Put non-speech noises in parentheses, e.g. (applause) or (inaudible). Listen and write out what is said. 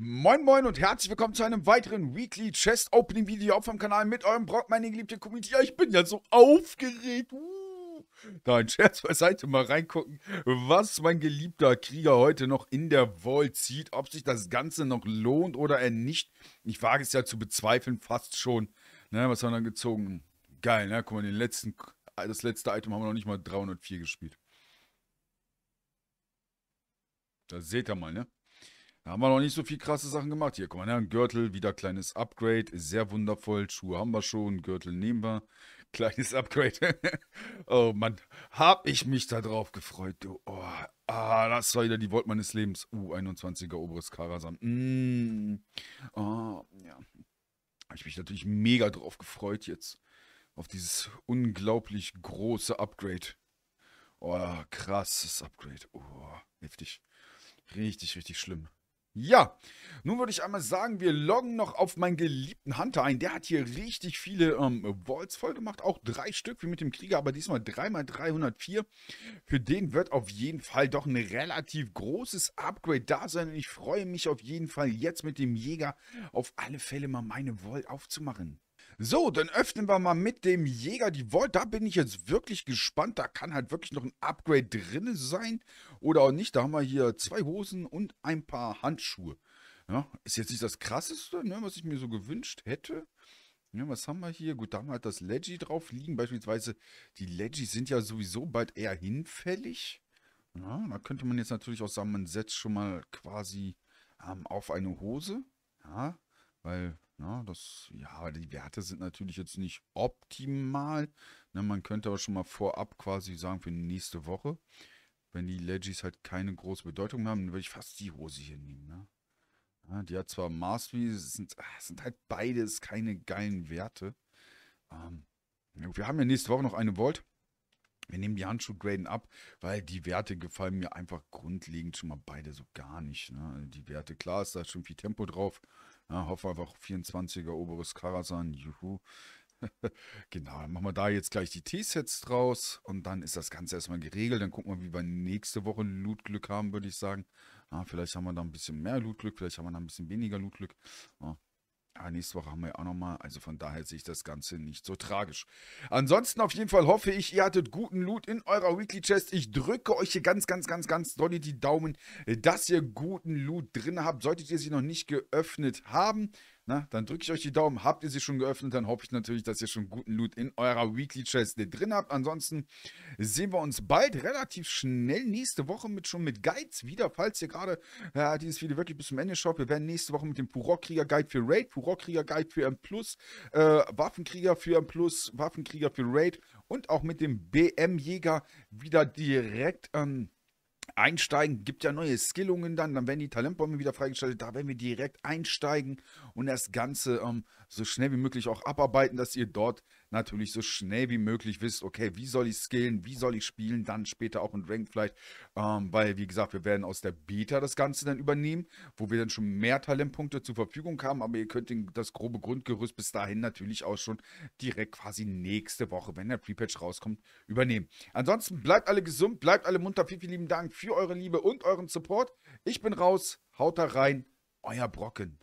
Moin Moin und herzlich willkommen zu einem weiteren Weekly Chest Opening Video auf meinem Kanal mit eurem Brock, meine geliebte Community. Ja, ich bin ja so aufgeregt. Uh. Nein, (laughs) Scherz beiseite, mal reingucken, was mein geliebter Krieger heute noch in der Wall zieht. Ob sich das Ganze noch lohnt oder er nicht. Ich wage es ja zu bezweifeln, fast schon. Ne, was haben wir dann gezogen? Geil, ne? Guck mal, den letzten, das letzte Item haben wir noch nicht mal 304 gespielt. Da seht ihr mal, ne? Da haben wir noch nicht so viel krasse Sachen gemacht. Hier, guck mal, ne, ein Gürtel, wieder kleines Upgrade. Sehr wundervoll. Schuhe haben wir schon, Gürtel nehmen wir. (laughs) Kleines Upgrade. (laughs) oh Mann, hab ich mich da drauf gefreut, du. Oh, ah, das war wieder die Volt meines Lebens. Uh, 21 er oberes Karasam. Mm. Oh, ja. Hab ich mich natürlich mega drauf gefreut jetzt. Auf dieses unglaublich große Upgrade. Oh, krasses Upgrade. Oh, heftig. Richtig, richtig schlimm. Ja, nun würde ich einmal sagen, wir loggen noch auf meinen geliebten Hunter ein. Der hat hier richtig viele ähm, Walls voll gemacht, auch drei Stück wie mit dem Krieger, aber diesmal 3x304. Für den wird auf jeden Fall doch ein relativ großes Upgrade da sein und ich freue mich auf jeden Fall jetzt mit dem Jäger auf alle Fälle mal meine Wall aufzumachen. So, dann öffnen wir mal mit dem Jäger die Vault. Da bin ich jetzt wirklich gespannt. Da kann halt wirklich noch ein Upgrade drin sein oder auch nicht. Da haben wir hier zwei Hosen und ein paar Handschuhe. Ja, ist jetzt nicht das Krasseste, ne, was ich mir so gewünscht hätte. Ja, was haben wir hier? Gut, da haben wir halt das Leggy drauf liegen. Beispielsweise, die Leggys sind ja sowieso bald eher hinfällig. Ja, da könnte man jetzt natürlich auch sagen, man setzt schon mal quasi ähm, auf eine Hose. Ja, weil ja, ne, das, ja, die Werte sind natürlich jetzt nicht optimal. Ne, man könnte aber schon mal vorab quasi sagen für nächste Woche, wenn die Legis halt keine große Bedeutung haben, dann würde ich fast die Hose hier nehmen. Ne? Ja, die hat zwar Mastery, sind, ah, sind halt beides keine geilen Werte. Ähm, wir haben ja nächste Woche noch eine Volt. Wir nehmen die Handschuhgraden ab, weil die Werte gefallen mir einfach grundlegend schon mal beide so gar nicht. Ne? Die Werte, klar ist da schon viel Tempo drauf. Ja, hoffe einfach 24er oberes Karasan, juhu. (laughs) genau, dann machen wir da jetzt gleich die T-Sets draus und dann ist das Ganze erstmal geregelt. Dann gucken wir, wie wir nächste Woche Lootglück haben, würde ich sagen. Ja, vielleicht haben wir da ein bisschen mehr Lootglück, vielleicht haben wir da ein bisschen weniger Lootglück. Ja, ja, ah, nächste Woche haben wir ja auch nochmal. Also von daher sehe ich das Ganze nicht so tragisch. Ansonsten auf jeden Fall hoffe ich, ihr hattet guten Loot in eurer Weekly Chest. Ich drücke euch hier ganz, ganz, ganz, ganz doll die Daumen, dass ihr guten Loot drin habt. Solltet ihr sie noch nicht geöffnet haben, na, ne? dann drücke ich euch die Daumen. Habt ihr sie schon geöffnet, dann hoffe ich natürlich, dass ihr schon guten Loot in eurer Weekly Chest drin habt. Ansonsten sehen wir uns bald relativ schnell nächste Woche mit schon mit Guides wieder, falls ihr gerade äh, dieses Video wirklich bis zum Ende schaut. Wir werden nächste Woche mit dem Purok-Krieger Guide für Raid, Purok-Krieger Guide für M+, äh, Waffenkrieger für M+, Waffenkrieger für Raid und auch mit dem BM-Jäger wieder direkt ähm, einsteigen, gibt ja neue Skillungen dann, dann werden die Talentbäume wieder freigeschaltet, da werden wir direkt einsteigen und das Ganze ähm, so schnell wie möglich auch abarbeiten, dass ihr dort natürlich so schnell wie möglich wisst, okay, wie soll ich skillen, wie soll ich spielen, dann später auch in Rank vielleicht, ähm, weil wie gesagt, wir werden aus der Beta das Ganze dann übernehmen, wo wir dann schon mehr Talentpunkte zur Verfügung haben, aber ihr könnt den, das grobe Grundgerüst bis dahin natürlich auch schon direkt quasi nächste Woche, wenn der Prepatch rauskommt, übernehmen. Ansonsten bleibt alle gesund, bleibt alle munter, vielen, vielen lieben Dank für eure Liebe und euren Support. Ich bin raus, haut da rein, euer Brocken.